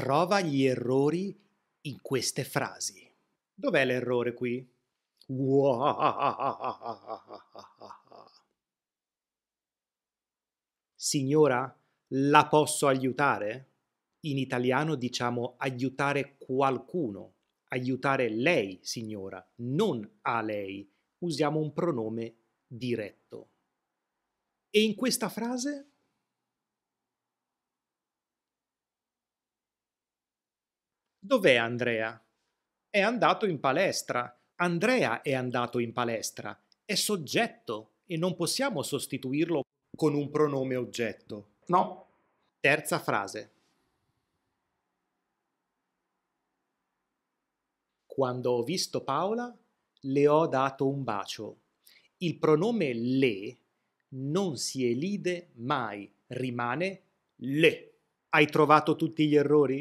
Trova gli errori in queste frasi. Dov'è l'errore qui? Signora, la posso aiutare? In italiano diciamo aiutare qualcuno, aiutare lei, signora, non a lei. Usiamo un pronome diretto. E in questa frase Dov'è Andrea? È andato in palestra. Andrea è andato in palestra. È soggetto e non possiamo sostituirlo con un pronome oggetto. No. Terza frase. Quando ho visto Paola, le ho dato un bacio. Il pronome le non si elide mai, rimane le. Hai trovato tutti gli errori?